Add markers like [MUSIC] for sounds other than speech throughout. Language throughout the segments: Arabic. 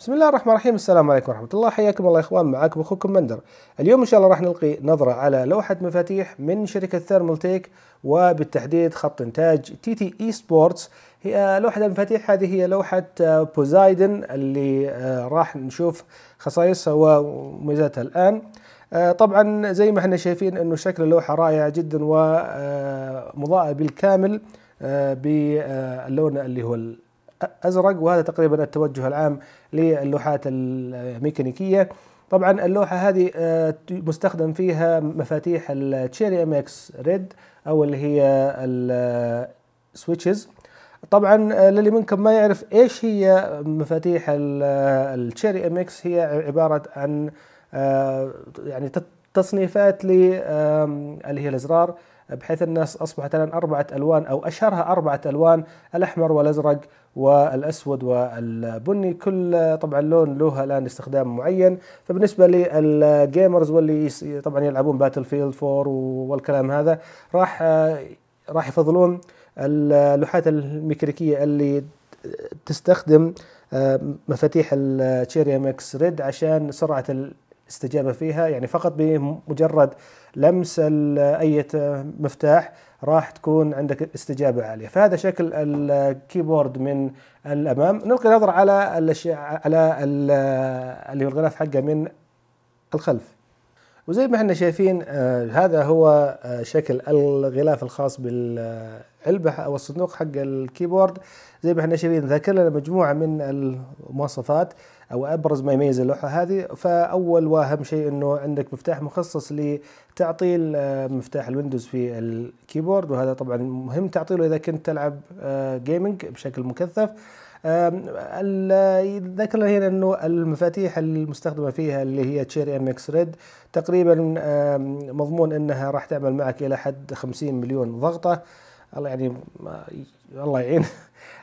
بسم الله الرحمن الرحيم السلام عليكم ورحمة الله حياكم الله إخوان معكم أخوكم مندر اليوم إن شاء الله راح نلقي نظرة على لوحة مفاتيح من شركة تيك وبالتحديد خط إنتاج تي تي إي سبورتس هي لوحة المفاتيح هذه هي لوحة بوزايدن اللي آه، راح نشوف خصائصها وميزاتها الآن آه، طبعا زي ما احنا شايفين انه شكل اللوحة رائع جدا ومضاءة آه، بالكامل باللون اللي هو ازرق وهذا تقريبا التوجه العام للوحات الميكانيكيه طبعا اللوحه هذه آه، مستخدم فيها مفاتيح التشيري ام اكس ريد او اللي هي السويتشز طبعا آه، للي منكم ما يعرف ايش هي مفاتيح التشيري ام اكس هي عباره عن آه، يعني تصنيفات اللي هي الازرار بحيث الناس اصبحت الان اربعه الوان او اشهرها اربعه الوان الاحمر والازرق والاسود والبني كل طبعا لون له الان استخدام معين فبالنسبه للجيمرز واللي طبعا يلعبون باتل فيلد 4 والكلام هذا راح راح يفضلون اللوحات الميكانيكيه اللي تستخدم آه، مفاتيح التشيريا مكس ريد عشان سرعه استجابة فيها يعني فقط بمجرد لمس أي مفتاح راح تكون عندك استجابة عالية فهذا شكل الكيبورد من الأمام نلقي نظرة على على الغلاف حقه من الخلف وزي ما احنا شايفين آه، هذا هو آه، شكل الغلاف الخاص بالعلبة أو الصندوق حق الكيبورد زي ما احنا شايفين ذاكر لنا مجموعة من المواصفات أو أبرز ما يميز اللوحة هذه فأول وأهم شيء أنه عندك مفتاح مخصص لتعطيل آه، مفتاح الويندوز في الكيبورد وهذا طبعا مهم تعطيله إذا كنت تلعب جيمنج بشكل مكثف ذكر هنا انه المفاتيح المستخدمه فيها اللي هي تشيري ام اكس ريد تقريبا مضمون انها راح تعمل معك الى حد 50 مليون ضغطه الله يعني الله يعين [LAUGHS]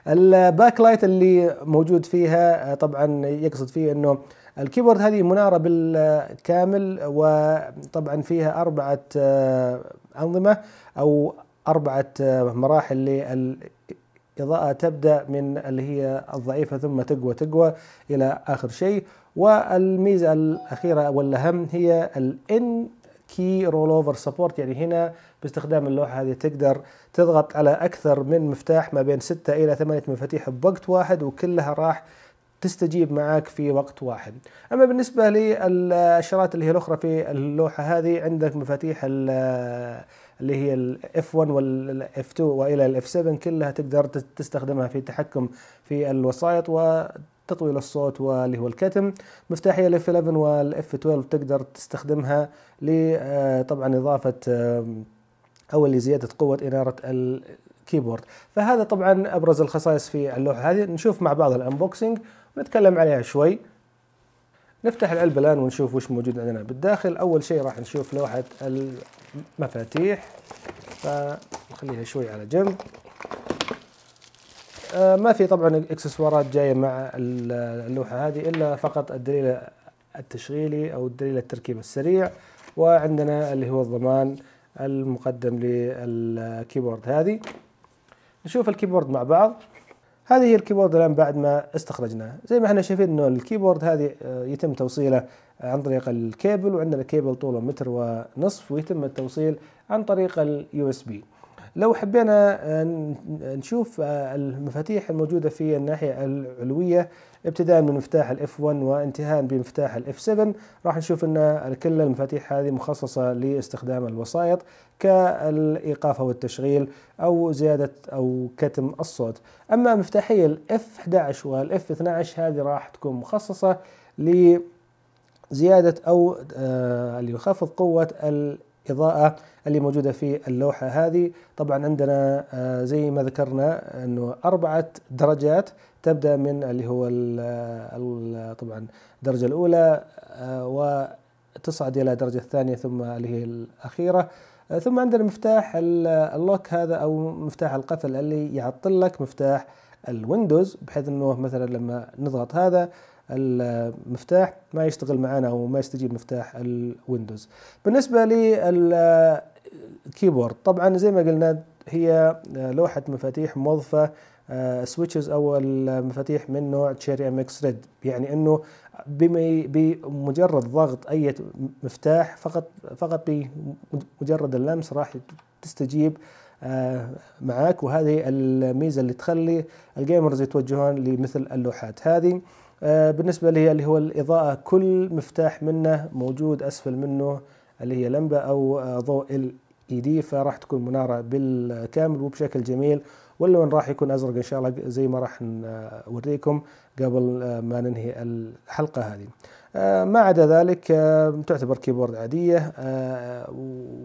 الباك لايت اللي موجود فيها آه، طبعا يقصد فيه انه الكيبورد هذه مناره بالكامل وطبعا فيها اربعه آه، انظمه او اربعه آه، مراحل إضاءة تبدأ من اللي هي الضعيفة ثم تقوى تقوى إلى آخر شيء والميزة الأخيرة والأهم هي الإن كي رول اوفر سبورت يعني هنا باستخدام اللوحة هذه تقدر تضغط على أكثر من مفتاح ما بين 6 إلى 8 مفاتيح بوقت واحد وكلها راح تستجيب معك في وقت واحد أما بالنسبة للإشارات اللي هي الأخرى في اللوحة هذه عندك مفاتيح اللي هي الاف F1 والاف F2 وإلى الاف 7 كلها تقدر تستخدمها في التحكم في الوسائط وتطويل الصوت واللي هو الكتم مفتاحية الاف 11 والاف 12 تقدر تستخدمها لطبعا آه، إضافة أو لزيادة قوة إنارة الكيبورد فهذا طبعا أبرز الخصائص في اللوحة هذه نشوف مع بعض الأنبوكسينج نتكلم عليها شوي نفتح العلبة الآن ونشوف وش موجود عندنا بالداخل أول شيء راح نشوف لوحة المفاتيح فنخليها شوي على جنب آه ما في طبعا اكسسوارات جاية مع اللوحة هذه إلا فقط الدليل التشغيلي أو الدليل التركيب السريع وعندنا اللي هو الضمان المقدم للكيبورد هذه نشوف الكيبورد مع بعض هذه الكيبورد الان بعد ما استخرجناه زي ما احنا شايفين انه الكيبورد هذه آه، يتم توصيله عن طريق الكيبل وعندنا كيبل طوله متر ونصف ويتم التوصيل عن طريق اليو اس بي لو حبينا آه، نشوف آه، المفاتيح الموجودة في الناحية العلوية ابتداء من مفتاح الاف 1 وانتهاء بمفتاح الاف 7 راح نشوف ان كل المفاتيح هذه مخصصة لاستخدام الوسائط كالايقاف او التشغيل او زيادة او كتم الصوت اما مفتاحي الاف 11 والاف 12 هذه راح تكون مخصصة لزيادة أو آه، اللي يخفض قوة الإضاءة اللي موجودة في اللوحة هذه طبعا عندنا آه، زي ما ذكرنا أنه أربعة درجات تبدأ من اللي هو الـ آه، الـ طبعا الدرجة الأولى آه، وتصعد إلى الدرجة الثانية ثم اللي هي الأخيرة ثم عندنا مفتاح اللوك هذا أو مفتاح القفل اللي يعطل لك مفتاح الويندوز بحيث انه مثلا لما نضغط هذا المفتاح ما يشتغل معنا او ما يستجيب مفتاح الويندوز بالنسبه للكيبورد طبعا زي ما قلنا هي لوحه مفاتيح موظفه سويتشز آه، او المفاتيح من نوع تشيري ام اكس ريد يعني انه بمجرد ضغط اي مفتاح فقط فقط بمجرد اللمس راح تستجيب معاك وهذه الميزه اللي تخلي الجيمرز يتوجهون لمثل اللوحات هذه آه، بالنسبه لي اللي هو الاضاءه كل مفتاح منه موجود اسفل منه اللي هي لمبه او آه، ضوء ال اي e دي فراح تكون مناره بالكامل وبشكل جميل واللون راح يكون ازرق ان شاء الله زي ما راح نوريكم قبل آه، ما ننهي الحلقه هذه آه، ما عدا ذلك آه، تعتبر كيبورد عادية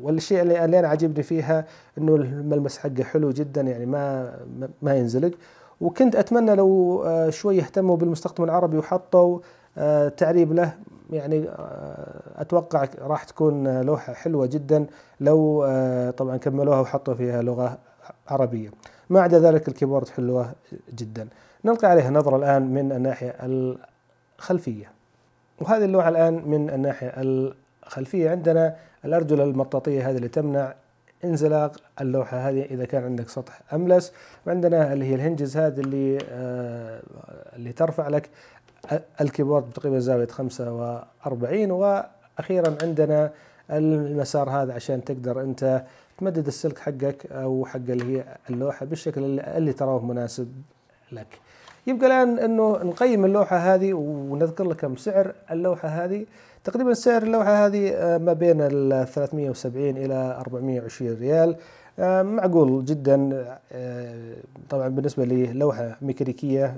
والشيء اللي, اللي أنا عاجبني فيها أنه الملمس حقه حلو جدا يعني ما ما ينزلق وكنت أتمنى لو شوي اهتموا بالمستخدم العربي وحطوا تعريب له يعني اتوقع راح تكون لوحه حلوه جدا لو طبعا كملوها وحطوا فيها لغه عربيه. ما عدا ذلك الكيبورد حلوه جدا نلقي عليها نظرة الآن من الناحية الخلفية وهذه اللوحة الآن من الناحية الخلفية عندنا الأرجل المطاطية هذه اللي تمنع انزلاق اللوحة هذه إذا كان عندك سطح أملس وعندنا اللي هي الهنجز هذه اللي آه اللي ترفع لك الكيبورد بتقريبا زاوية 45 وأخيرا عندنا المسار هذا عشان تقدر أنت تمدد السلك حقك او حق اللي هي اللوحه بالشكل اللي, تراه مناسب لك يبقى الان انه نقيم اللوحه هذه ونذكر لكم سعر اللوحه هذه تقريبا سعر اللوحه هذه آه، ما بين ال 370 الى 420 ريال آه، معقول جدا آه، طبعا بالنسبه للوحه ميكانيكيه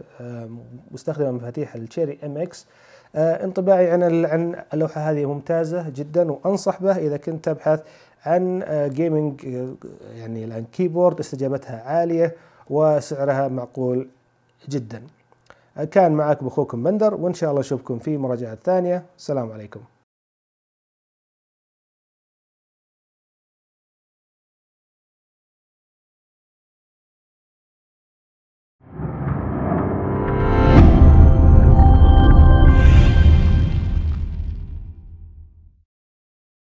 مستخدمه مفاتيح التشيري ام اكس انطباعي عن عن اللوحه هذه ممتازه جدا وانصح به اذا كنت تبحث عن جيمنج آه، آه، يعني الان كيبورد استجابتها عاليه وسعرها معقول جدا آه، كان معك اخوكم بندر وإن شاء الله أشوفكم في مراجعة ثانية السلام عليكم